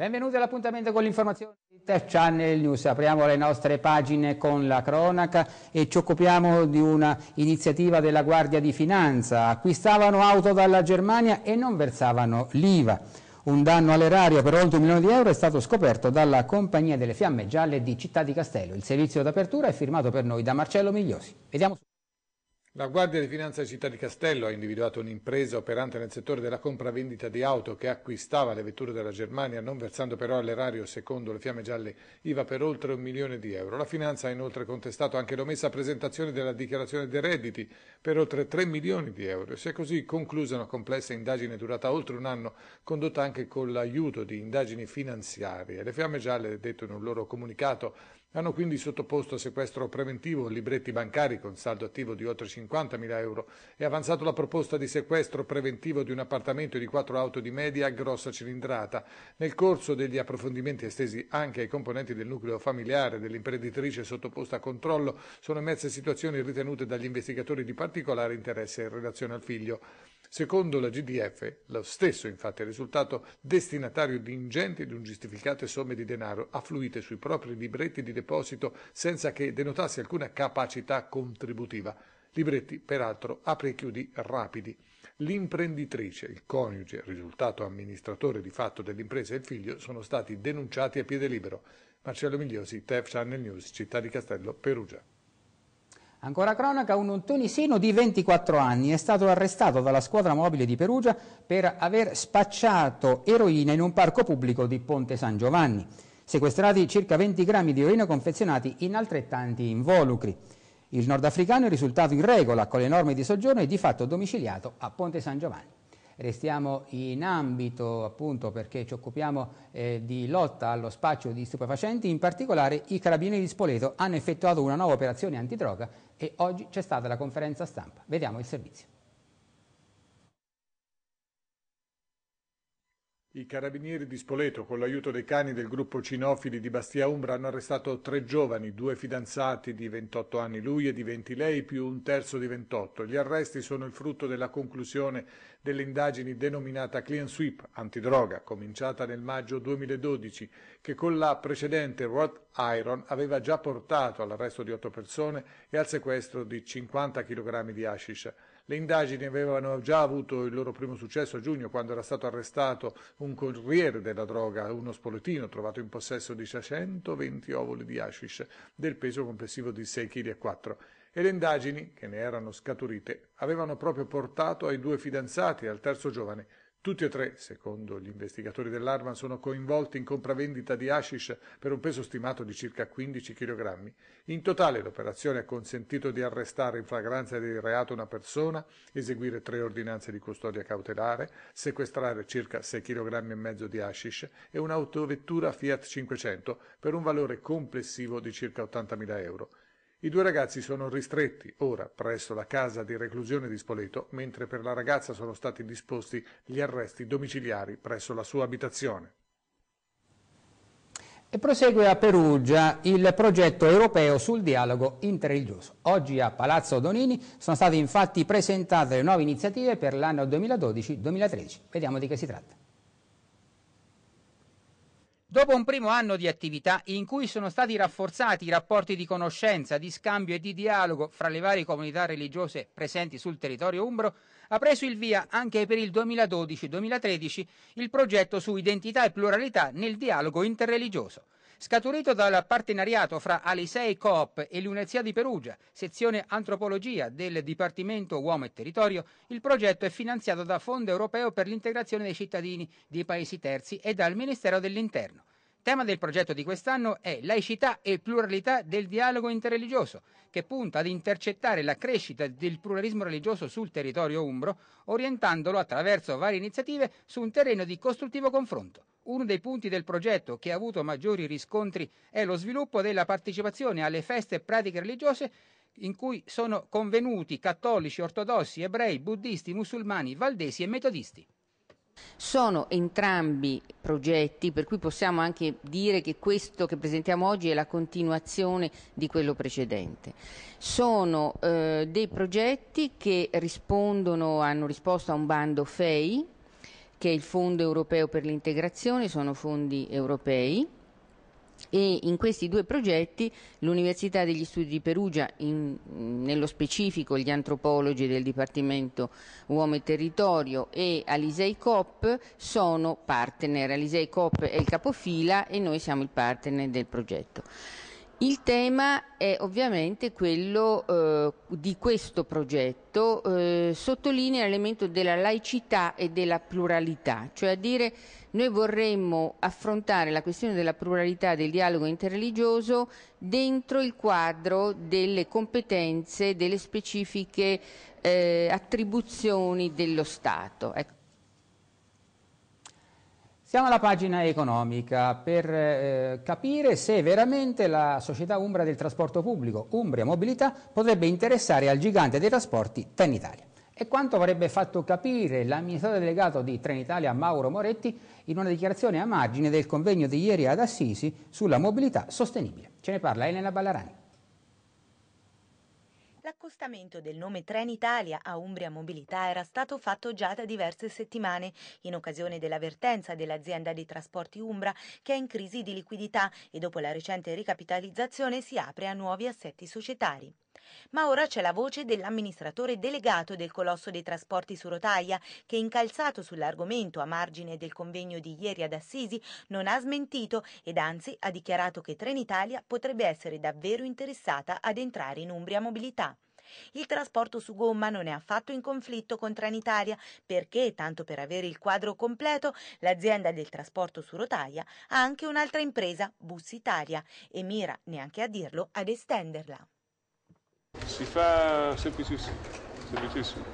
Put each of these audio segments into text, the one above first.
Benvenuti all'appuntamento con l'informazione di Tech Channel News. Apriamo le nostre pagine con la cronaca e ci occupiamo di un'iniziativa della Guardia di Finanza. Acquistavano auto dalla Germania e non versavano l'IVA. Un danno all'erario per oltre un milione di euro è stato scoperto dalla Compagnia delle Fiamme Gialle di Città di Castello. Il servizio d'apertura è firmato per noi da Marcello Migliosi. Vediamo la Guardia di Finanza di Città di Castello ha individuato un'impresa operante nel settore della compravendita di auto che acquistava le vetture della Germania, non versando però all'erario, secondo le fiamme gialle, IVA per oltre un milione di euro. La Finanza ha inoltre contestato anche l'omessa presentazione della dichiarazione dei redditi per oltre 3 milioni di euro. Si è così conclusa una complessa indagine durata oltre un anno, condotta anche con l'aiuto di indagini finanziarie. Le fiamme gialle, detto in un loro comunicato, hanno quindi sottoposto a sequestro preventivo libretti bancari con saldo attivo di oltre 50.000 euro e avanzato la proposta di sequestro preventivo di un appartamento di quattro auto di media a grossa cilindrata. Nel corso degli approfondimenti estesi anche ai componenti del nucleo familiare dell'imprenditrice sottoposta a controllo sono emerse situazioni ritenute dagli investigatori di particolare interesse in relazione al figlio. Secondo la GDF, lo stesso infatti è risultato destinatario di ingenti ed ingiustificate somme di denaro affluite sui propri libretti di deposito senza che denotasse alcuna capacità contributiva. Libretti, peraltro, apri e chiudi rapidi. L'imprenditrice, il coniuge, risultato amministratore di fatto dell'impresa e il figlio sono stati denunciati a piede libero. Marcello Migliosi, TEF Channel News, Città di Castello, Perugia. Ancora cronaca, un tunisino di 24 anni è stato arrestato dalla squadra mobile di Perugia per aver spacciato eroina in un parco pubblico di Ponte San Giovanni. Sequestrati circa 20 grammi di eroina confezionati in altrettanti involucri. Il nordafricano è risultato in regola con le norme di soggiorno e di fatto domiciliato a Ponte San Giovanni restiamo in ambito appunto perché ci occupiamo eh, di lotta allo spaccio di stupefacenti, in particolare i carabinieri di Spoleto hanno effettuato una nuova operazione antidroga e oggi c'è stata la conferenza stampa. Vediamo il servizio. I carabinieri di Spoleto, con l'aiuto dei cani del gruppo cinofili di Bastia Umbra, hanno arrestato tre giovani, due fidanzati di 28 anni lui e di 20 lei, più un terzo di 28. Gli arresti sono il frutto della conclusione delle indagini denominata Clean Sweep antidroga, cominciata nel maggio 2012, che con la precedente Rod Iron aveva già portato all'arresto di otto persone e al sequestro di 50 kg di hashish. Le indagini avevano già avuto il loro primo successo a giugno quando era stato arrestato un corriere della droga, uno spoletino trovato in possesso di 620 ovoli di hashish del peso complessivo di 6,4 kg e le indagini che ne erano scaturite avevano proprio portato ai due fidanzati e al terzo giovane tutti e tre, secondo gli investigatori dell'Arman, sono coinvolti in compravendita di hashish per un peso stimato di circa 15 kg. In totale l'operazione ha consentito di arrestare in flagranza di reato una persona, eseguire tre ordinanze di custodia cautelare, sequestrare circa 6 kg e mezzo di hashish e un'autovettura Fiat 500 per un valore complessivo di circa 80.000 euro. I due ragazzi sono ristretti ora presso la casa di reclusione di Spoleto, mentre per la ragazza sono stati disposti gli arresti domiciliari presso la sua abitazione. E prosegue a Perugia il progetto europeo sul dialogo interreligioso. Oggi a Palazzo Donini sono state infatti presentate le nuove iniziative per l'anno 2012-2013. Vediamo di che si tratta. Dopo un primo anno di attività in cui sono stati rafforzati i rapporti di conoscenza, di scambio e di dialogo fra le varie comunità religiose presenti sul territorio umbro, ha preso il via anche per il 2012-2013 il progetto su identità e pluralità nel dialogo interreligioso, scaturito dal partenariato fra Alisei Coop e l'Università di Perugia, sezione antropologia del Dipartimento Uomo e Territorio, il progetto è finanziato da Fondo Europeo per l'integrazione dei cittadini di paesi terzi e dal Ministero dell'Interno. Tema del progetto di quest'anno è laicità e pluralità del dialogo interreligioso, che punta ad intercettare la crescita del pluralismo religioso sul territorio umbro, orientandolo attraverso varie iniziative su un terreno di costruttivo confronto. Uno dei punti del progetto che ha avuto maggiori riscontri è lo sviluppo della partecipazione alle feste e pratiche religiose in cui sono convenuti cattolici, ortodossi, ebrei, buddisti, musulmani, valdesi e metodisti. Sono entrambi progetti per cui possiamo anche dire che questo che presentiamo oggi è la continuazione di quello precedente. Sono eh, dei progetti che rispondono, hanno risposto a un bando FEI che è il Fondo europeo per l'integrazione, sono fondi europei e in questi due progetti l'Università degli Studi di Perugia, in, nello specifico gli antropologi del Dipartimento Uomo e Territorio e Alisei Cop sono partner. Alisei Cop è il capofila e noi siamo il partner del progetto. Il tema è ovviamente quello eh, di questo progetto, eh, sottolinea l'elemento della laicità e della pluralità, cioè a dire noi vorremmo affrontare la questione della pluralità del dialogo interreligioso dentro il quadro delle competenze, delle specifiche eh, attribuzioni dello Stato. Ecco. Siamo alla pagina economica per eh, capire se veramente la società Umbra del trasporto pubblico, Umbria Mobilità, potrebbe interessare al gigante dei trasporti Trenitalia. E quanto avrebbe fatto capire l'amministratore delegato di Trenitalia Mauro Moretti in una dichiarazione a margine del convegno di ieri ad Assisi sulla mobilità sostenibile. Ce ne parla Elena Ballarani. L'accostamento del nome Trenitalia a Umbria Mobilità era stato fatto già da diverse settimane in occasione dell'avvertenza dell'azienda di trasporti Umbra che è in crisi di liquidità e dopo la recente ricapitalizzazione si apre a nuovi assetti societari. Ma ora c'è la voce dell'amministratore delegato del colosso dei trasporti su rotaia, che incalzato sull'argomento a margine del convegno di ieri ad Assisi non ha smentito ed anzi ha dichiarato che Trenitalia potrebbe essere davvero interessata ad entrare in Umbria Mobilità. Il trasporto su gomma non è affatto in conflitto con Trenitalia perché, tanto per avere il quadro completo, l'azienda del trasporto su rotaia ha anche un'altra impresa, Bus Italia, e mira, neanche a dirlo, ad estenderla. Si fa semplicissimo, semplicissimo.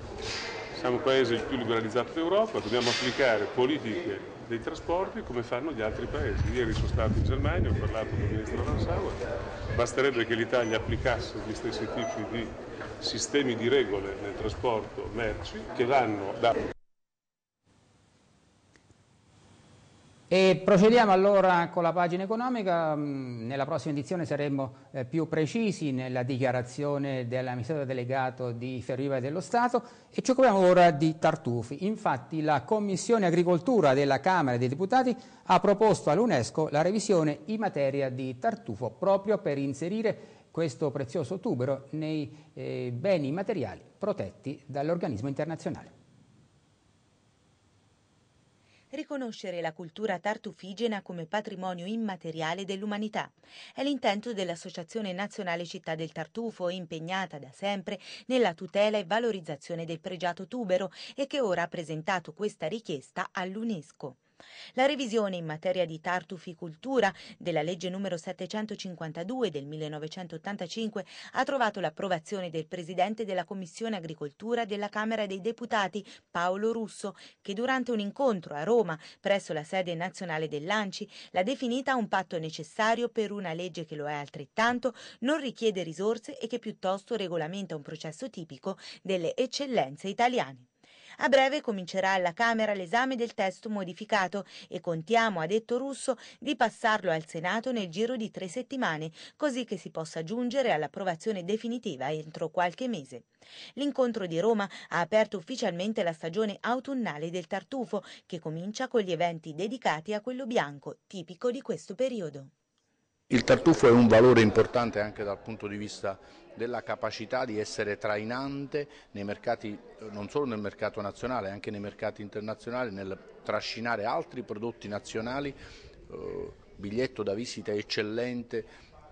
Siamo il paese il più liberalizzato d'Europa, dobbiamo applicare politiche dei trasporti come fanno gli altri paesi. Ieri sono stato in Germania, ho parlato con il ministro Ransauer, basterebbe che l'Italia applicasse gli stessi tipi di sistemi di regole nel trasporto merci che vanno da E procediamo allora con la pagina economica, mm, nella prossima edizione saremo eh, più precisi nella dichiarazione dell'amministratore delegato di Ferrovie dello Stato e ci occupiamo ora di tartufi. Infatti la Commissione Agricoltura della Camera dei Deputati ha proposto all'UNESCO la revisione in materia di tartufo proprio per inserire questo prezioso tubero nei eh, beni materiali protetti dall'organismo internazionale. Riconoscere la cultura tartufigena come patrimonio immateriale dell'umanità è l'intento dell'Associazione Nazionale Città del Tartufo, impegnata da sempre nella tutela e valorizzazione del pregiato tubero e che ora ha presentato questa richiesta all'UNESCO. La revisione in materia di tartuficultura della legge numero 752 del 1985 ha trovato l'approvazione del presidente della Commissione Agricoltura della Camera dei Deputati, Paolo Russo, che durante un incontro a Roma presso la sede nazionale dell'ANCI l'ha definita un patto necessario per una legge che lo è altrettanto, non richiede risorse e che piuttosto regolamenta un processo tipico delle eccellenze italiane. A breve comincerà alla Camera l'esame del testo modificato e contiamo, ha detto Russo, di passarlo al Senato nel giro di tre settimane, così che si possa giungere all'approvazione definitiva entro qualche mese. L'incontro di Roma ha aperto ufficialmente la stagione autunnale del tartufo, che comincia con gli eventi dedicati a quello bianco, tipico di questo periodo. Il tartufo è un valore importante anche dal punto di vista della capacità di essere trainante nei mercati, non solo nel mercato nazionale, anche nei mercati internazionali, nel trascinare altri prodotti nazionali, eh, biglietto da visita eccellente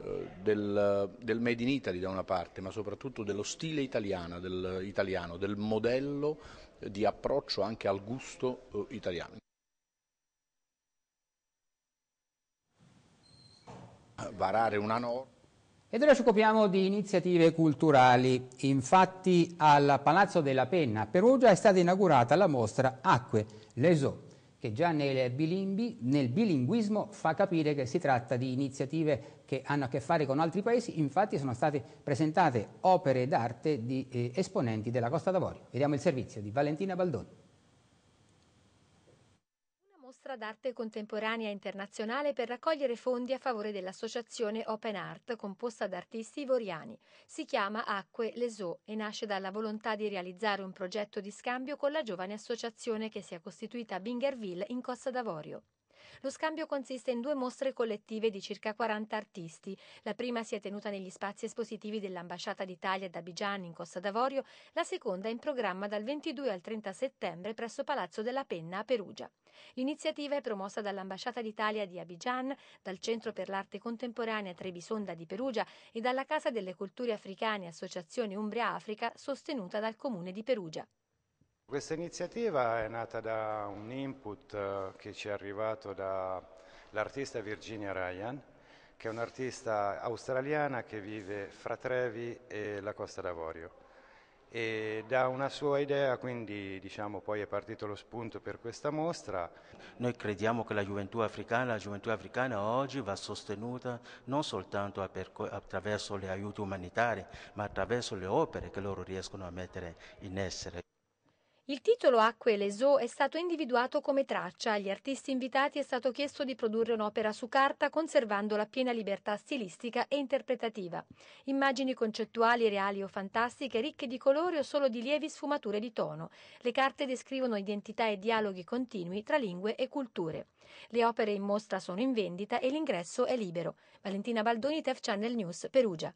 eh, del, del, Made in Italy da una parte, ma soprattutto dello stile italiano, del, italiano, del modello di approccio anche al gusto eh, italiano. varare una norma. Ed ora ci occupiamo di iniziative culturali. Infatti al Palazzo della Penna a Perugia è stata inaugurata la mostra Acque, l'ESO, che già nel, bilingui, nel, bilinguismo fa capire che si tratta di iniziative che hanno a che fare con altri paesi, infatti sono state presentate opere d'arte di eh, esponenti della Costa d'Avorio. Vediamo il servizio di Valentina Baldoni mostra d'arte contemporanea internazionale per raccogliere fondi a favore dell'associazione Open Art composta da artisti ivoriani. Si chiama Acque Lesò e nasce dalla volontà di realizzare un progetto di scambio con la giovane associazione che si è costituita a Bingerville in Costa d'Avorio. Lo scambio consiste in due mostre collettive di circa 40 artisti. La prima si è tenuta negli spazi espositivi dell'Ambasciata d'Italia ad Abidjan in Costa d'Avorio, la seconda è in programma dal 22 al 30 settembre presso Palazzo della Penna a Perugia. L'iniziativa è promossa dall'Ambasciata d'Italia di Abidjan, dal Centro per l'Arte Contemporanea Trebisonda di Perugia e dalla Casa delle Culture Africane Associazione Umbria Africa sostenuta dal Comune di Perugia. Questa iniziativa è nata da un input eh, che ci è arrivato dall'artista Virginia Ryan, che è un'artista australiana che vive fra Trevi e la Costa d'Avorio. E da una sua idea, quindi diciamo, poi è partito lo spunto per questa mostra. Noi crediamo che la gioventù africana, la gioventù africana oggi va sostenuta non soltanto attraverso gli aiuti umanitari, ma attraverso le opere che loro riescono a mettere in essere. Il titolo Acque e Lesò è stato individuato come traccia, agli artisti invitati è stato chiesto di produrre un'opera su carta conservando la piena libertà stilistica e interpretativa. Immagini concettuali, reali o fantastiche, ricche di colori o solo di lievi sfumature di tono. Le carte descrivono identità e dialoghi continui tra lingue e culture. Le opere in mostra sono in vendita e l'ingresso è libero. Valentina Baldoni, TEF Channel News, Perugia.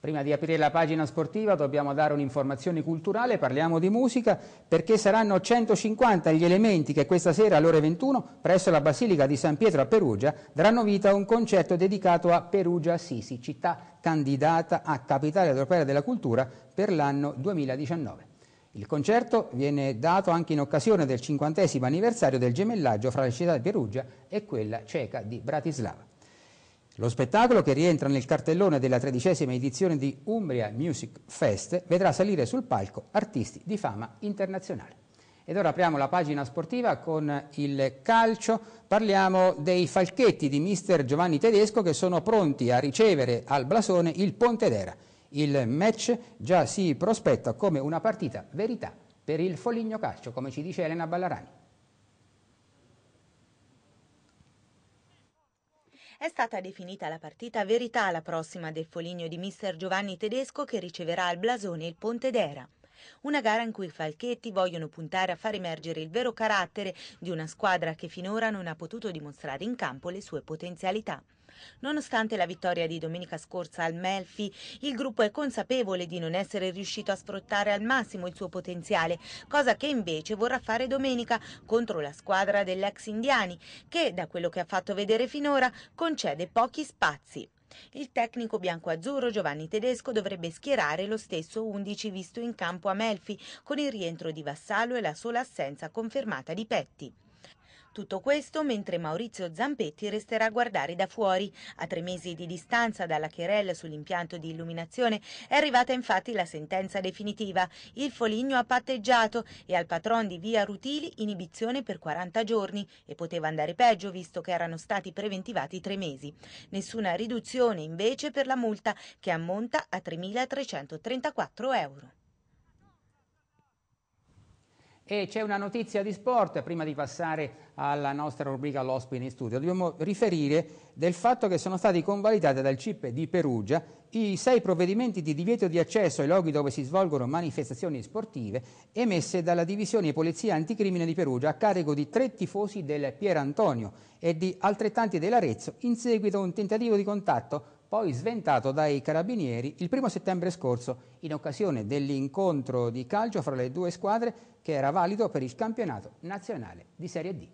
Prima di aprire la pagina sportiva dobbiamo dare un'informazione culturale, parliamo di musica, perché saranno 150 gli elementi che questa sera alle ore 21 presso la Basilica di San Pietro a Perugia daranno vita a un concerto dedicato a Perugia Sisi, città candidata a Capitale Europea della Cultura per l'anno 2019. Il concerto viene dato anche in occasione del 50 anniversario del gemellaggio fra la città di Perugia e quella ceca di Bratislava. Lo spettacolo, che rientra nel cartellone della tredicesima edizione di Umbria Music Fest, vedrà salire sul palco artisti di fama internazionale. Ed ora apriamo la pagina sportiva con il calcio. Parliamo dei falchetti di mister Giovanni Tedesco che sono pronti a ricevere al blasone il Pontedera. Il match già si prospetta come una partita verità per il Foligno Calcio, come ci dice Elena Ballarani. È stata definita la partita verità la prossima del Foligno di mister Giovanni Tedesco che riceverà al blasone il Pontedera. Una gara in cui i Falchetti vogliono puntare a far emergere il vero carattere di una squadra che finora non ha potuto dimostrare in campo le sue potenzialità. Nonostante la vittoria di domenica scorsa al Melfi, il gruppo è consapevole di non essere riuscito a sfruttare al massimo il suo potenziale, cosa che invece vorrà fare domenica contro la squadra dell'ex indiani, che, da quello che ha fatto vedere finora, concede pochi spazi. Il tecnico bianco-azzurro Giovanni Tedesco dovrebbe schierare lo stesso 11 visto in campo a Melfi, con il rientro di Vassallo e la sola assenza confermata di Petti. Tutto questo mentre Maurizio Zampetti resterà a guardare da fuori. A tre mesi di distanza dalla querella sull'impianto di illuminazione è arrivata infatti la sentenza definitiva. Il Foligno ha patteggiato e al patron di via Rutili inibizione per 40 giorni e poteva andare peggio visto che erano stati preventivati tre mesi. Nessuna riduzione invece per la multa che ammonta a 3.334 euro. E c'è una notizia di sport, prima di passare alla nostra rubrica L'Ospine in studio, dobbiamo riferire del fatto che sono stati convalidati dal CIP di Perugia i sei provvedimenti di divieto di accesso ai luoghi dove si svolgono manifestazioni sportive emesse dalla Divisione Polizia Anticrimine di Perugia a carico di tre tifosi del Pier Antonio e di altrettanti dell'Arezzo in seguito a un tentativo di contatto poi sventato dai carabinieri il primo settembre scorso in occasione dell'incontro di calcio fra le due squadre che era valido per il campionato nazionale di Serie D.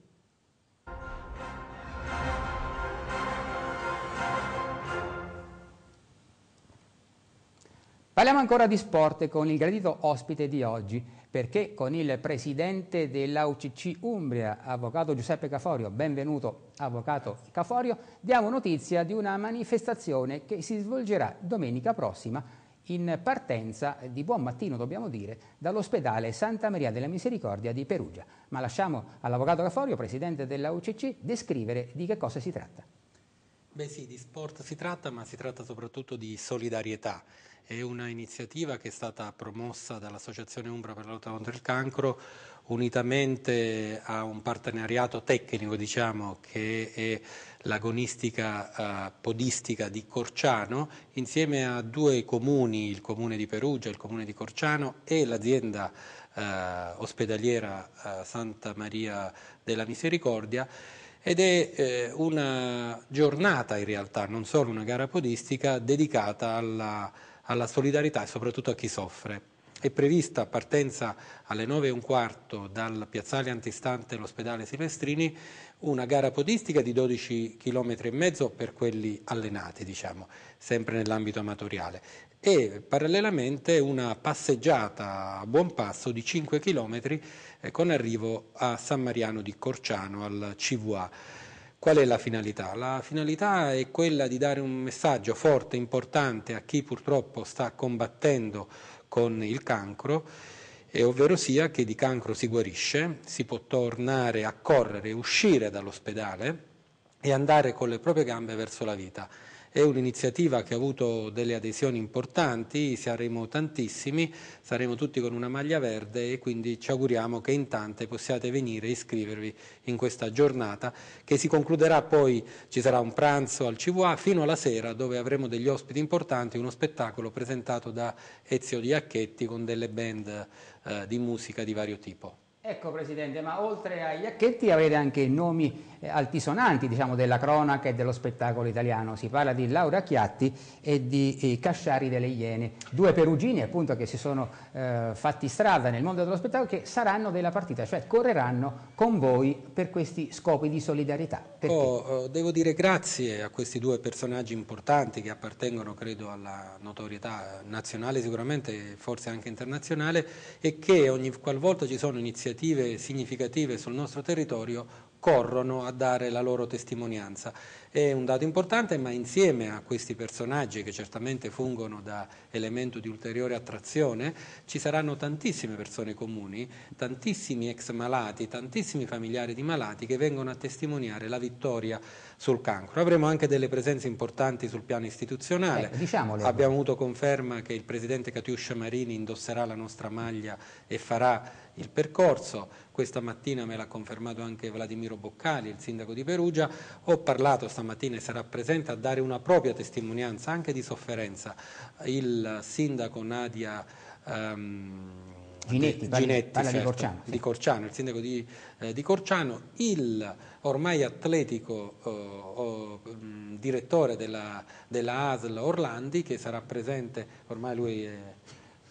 Parliamo ancora di sport con il gradito ospite di oggi perché con il presidente dell'AUCC Umbria, avvocato Giuseppe Caforio, benvenuto avvocato Caforio, diamo notizia di una manifestazione che si svolgerà domenica prossima in partenza di buon mattino, dobbiamo dire, dall'ospedale Santa Maria della Misericordia di Perugia. Ma lasciamo all'avvocato Caforio, presidente dell'AUCC, descrivere di che cosa si tratta. Beh sì, di sport si tratta, ma si tratta soprattutto di solidarietà. È un'iniziativa che è stata promossa dall'Associazione Umbra per la lotta contro il cancro unitamente a un partenariato tecnico diciamo, che è l'agonistica eh, podistica di Corciano insieme a due comuni, il comune di Perugia e il comune di Corciano e l'azienda eh, ospedaliera eh, Santa Maria della Misericordia ed è eh, una giornata in realtà, non solo una gara podistica, dedicata alla, alla solidarietà e soprattutto a chi soffre. È prevista partenza alle 9.15 dal piazzale antistante l'ospedale Silvestrini una gara podistica di 12 km e mezzo per quelli allenati, diciamo, sempre nell'ambito amatoriale e parallelamente una passeggiata a buon passo di 5 km eh, con arrivo a San Mariano di Corciano al CVA. Qual è la finalità? La finalità è quella di dare un messaggio forte, importante a chi purtroppo sta combattendo con il cancro, eh, ovvero sia che di cancro si guarisce, si può tornare a correre, uscire dall'ospedale e andare con le proprie gambe verso la vita. È un'iniziativa che ha avuto delle adesioni importanti, saremo tantissimi, saremo tutti con una maglia verde e quindi ci auguriamo che in tante possiate venire e iscrivervi in questa giornata che si concluderà poi, ci sarà un pranzo al CVA fino alla sera dove avremo degli ospiti importanti, uno spettacolo presentato da Ezio Diacchetti con delle band eh, di musica di vario tipo. Ecco Presidente, ma oltre agli acchetti avete anche nomi eh, altisonanti diciamo, della cronaca e dello spettacolo italiano. Si parla di Laura Chiatti e di eh, Casciari delle Iene, due perugini appunto che si sono eh, fatti strada nel mondo dello spettacolo che saranno della partita, cioè correranno con voi per questi scopi di solidarietà. Oh, oh, devo dire grazie a questi due personaggi importanti che appartengono credo alla notorietà nazionale sicuramente, forse anche internazionale e che ogni qualvolta ci sono iniziative iniziative significative sul nostro territorio corrono a dare la loro testimonianza. È un dato importante, ma insieme a questi personaggi che certamente fungono da elemento di ulteriore attrazione, ci saranno tantissime persone comuni, tantissimi ex malati, tantissimi familiari di malati che vengono a testimoniare la vittoria sul cancro. Avremo anche delle presenze importanti sul piano istituzionale. Eh, Abbiamo avuto conferma che il presidente Catiuscia Marini indosserà la nostra maglia e farà il percorso questa mattina me l'ha confermato anche Vladimiro Boccali, il sindaco di Perugia, ho parlato stamattina e sarà presente a dare una propria testimonianza anche di sofferenza il sindaco Nadia um, Ginetti, Ginetti parla, certo, di, Corciano, sì. di, Corciano, il sindaco di, eh, di Corciano, il ormai atletico oh, oh, direttore della, della, ASL Orlandi che sarà presente, ormai lui è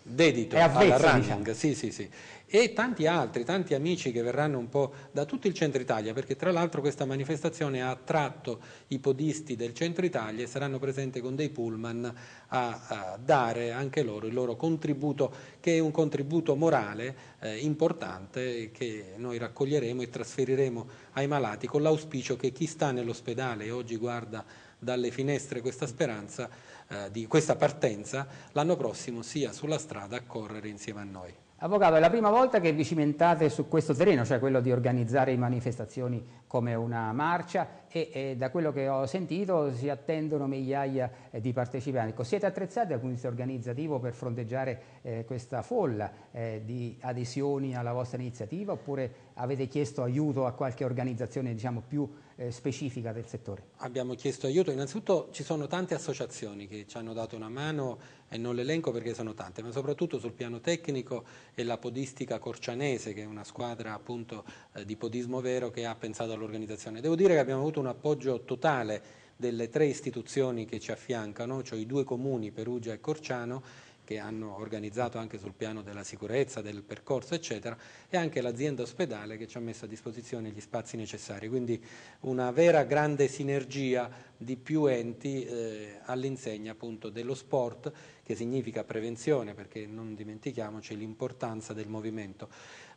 dedito alla diciamo. running, diciamo. sì, sì, sì, e tanti altri, tanti amici che verranno un po' da tutto il centro Italia, perché tra l'altro questa manifestazione ha attratto i podisti del centro Italia e saranno presenti con dei pullman a, a dare anche loro il loro contributo, che è un contributo morale eh, importante che noi raccoglieremo e trasferiremo ai malati con l'auspicio che chi sta nell'ospedale e oggi guarda dalle finestre questa speranza eh, di questa partenza, l'anno prossimo sia sulla strada a correre insieme a noi. Avvocato, è la prima volta che vi cimentate su questo terreno, cioè quello di organizzare manifestazioni come una marcia e, e da quello che ho sentito si attendono migliaia eh, di partecipanti. Ecco, siete attrezzati dal punto di vista organizzativo per fronteggiare eh, questa folla eh, di adesioni alla vostra iniziativa oppure avete chiesto aiuto a qualche organizzazione diciamo, più eh, specifica del settore. Abbiamo chiesto aiuto, innanzitutto ci sono tante associazioni che ci hanno dato una mano e non l'elenco perché sono tante, ma soprattutto sul piano tecnico e la podistica corcianese che è una squadra appunto eh, di podismo vero che ha pensato all'organizzazione. Devo dire che abbiamo avuto un appoggio totale delle tre istituzioni che ci affiancano, cioè i due comuni Perugia e Corciano che hanno organizzato anche sul piano della sicurezza, del percorso, eccetera, e anche l'azienda ospedale che ci ha messo a disposizione gli spazi necessari. Quindi una vera grande sinergia di più enti eh, all'insegna appunto dello sport, che significa prevenzione, perché non dimentichiamoci l'importanza del movimento.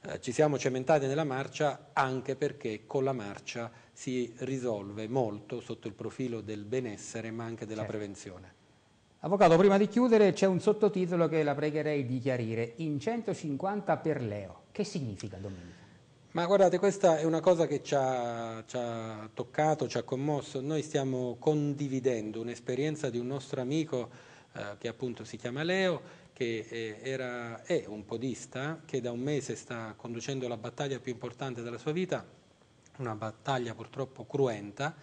Eh, ci siamo cementati nella marcia anche perché con la marcia si risolve molto sotto il profilo del benessere ma anche della certo. prevenzione. Avvocato, prima di chiudere c'è un sottotitolo che la pregherei di chiarire, in 150 per Leo. Che significa domenica? Ma guardate, questa è una cosa che ci ha, ci ha toccato, ci ha commosso. Noi stiamo condividendo un'esperienza di un nostro amico eh, che appunto si chiama Leo, che eh, era, è un podista, che da un mese sta conducendo la battaglia più importante della sua vita, una battaglia purtroppo cruenta,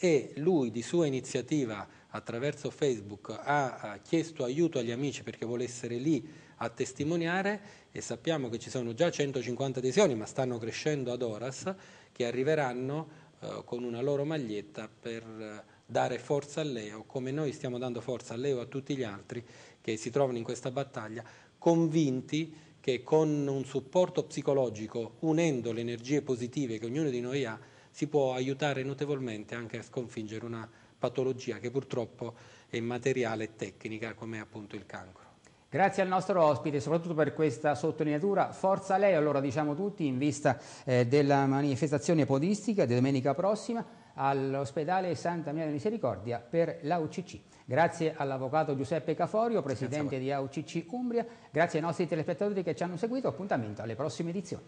e lui di sua iniziativa attraverso Facebook ha chiesto aiuto agli amici perché vuole essere lì a testimoniare e sappiamo che ci sono già 150 adesioni, ma stanno crescendo ad Oras, che arriveranno eh, con una loro maglietta per eh, dare forza a Leo, come noi stiamo dando forza a Leo e a tutti gli altri che si trovano in questa battaglia, convinti che con un supporto psicologico, unendo le energie positive che ognuno di noi ha, si può aiutare notevolmente anche a sconfiggere una patologia che purtroppo è materiale e tecnica come appunto il cancro. Grazie al nostro ospite, soprattutto per questa sottolineatura. Forza a lei, allora diciamo tutti, in vista eh, della manifestazione podistica di domenica prossima all'ospedale Santa Maria di Misericordia per l'AUCC. Grazie all'avvocato Giuseppe Caforio, presidente di AUCC Umbria, grazie ai nostri telespettatori che ci hanno seguito, appuntamento alle prossime edizioni.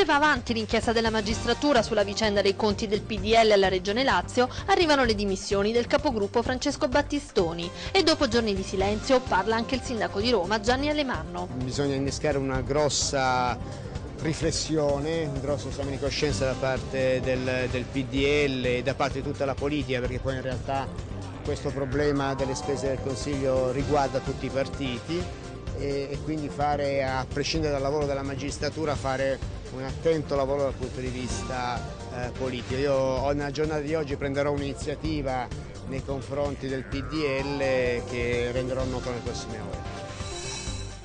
Mentre va avanti l'inchiesta della magistratura sulla vicenda dei conti del PDL alla Regione Lazio, arrivano le dimissioni del capogruppo Francesco Battistoni e dopo giorni di silenzio parla anche il sindaco di Roma Gianni Alemanno. Bisogna innescare una grossa riflessione, un grosso esame di coscienza da parte del, del PDL e da parte di tutta la politica perché poi in realtà questo problema delle spese del Consiglio riguarda tutti i partiti e, e quindi fare, a prescindere dal lavoro della magistratura, fare un attento lavoro dal punto di vista eh, politico. Io nella giornata di oggi prenderò un'iniziativa nei confronti del PDL che renderò noto nelle prossime ore.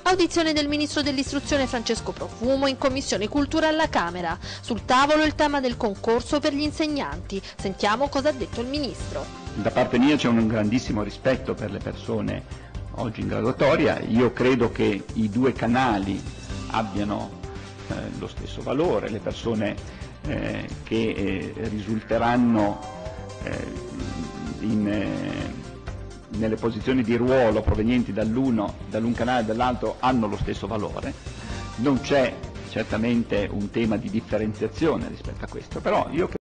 Audizione del ministro dell'istruzione Francesco Profumo in commissione cultura alla Camera. Sul tavolo il tema del concorso per gli insegnanti. Sentiamo cosa ha detto il ministro. Da parte mia c'è un grandissimo rispetto per le persone oggi in graduatoria. Io credo che i due canali abbiano eh, lo stesso valore, le persone eh, che eh, risulteranno in, nelle posizioni di ruolo provenienti dall'uno, dall'un canale e dall'altro hanno lo stesso valore, non c'è certamente un tema di differenziazione rispetto a questo, però io credo